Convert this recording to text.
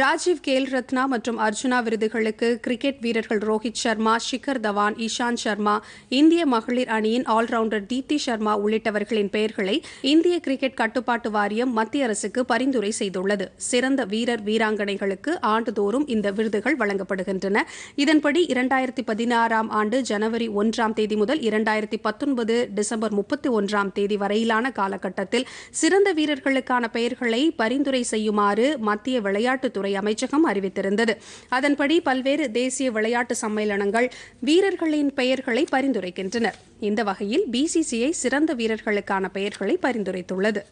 ராஜீவ் கேல் ரத்னா மற்றும் அர்ஜுனா விருதுகளுக்கு கிரிக்கெட் வீரர்கள் ரோஹித் சர்மா ஷிகர் தவான் இஷாந்த் சர்மா இந்திய மகளிர் அணியின் ஆல்ரவுண்டர் தீப்தி சர்மா உள்ளிட்டவர்களின் பெயர்களை இந்திய கிரிக்கெட் கட்டுப்பாட்டு வாரியம் மத்திய அரசுக்கு பரிந்துரை செய்துள்ளது சிறந்த வீரர் வீராங்கனைகளுக்கு ஆண்டுதோறும் இந்த விருதுகள் வழங்கப்படுகின்றன இதன்படி இரண்டாயிரத்தி பதினாறாம் ஆண்டு ஜனவரி ஒன்றாம் தேதி முதல் இரண்டாயிரத்தி பத்தொன்பது டிசம்பர் முப்பத்தி ஒன்றாம் தேதி வரையிலான காலகட்டத்தில் சிறந்த வீரர்களுக்கான பெயர்களை பரிந்துரை செய்யுமாறு மத்திய விளையாட்டுத்துறை விளையாட்டுத்துறை அமைச்சகம் அறிவித்திருந்தது அதன்படி பல்வேறு தேசிய விளையாட்டு சம்மேளனங்கள் வீரர்களின் பெயர்களை பரிந்துரைக்கின்றன இந்த வகையில் பிசிசிஐ சிறந்த வீரர்களுக்கான பெயர்களை பரிந்துரைத்துள்ளது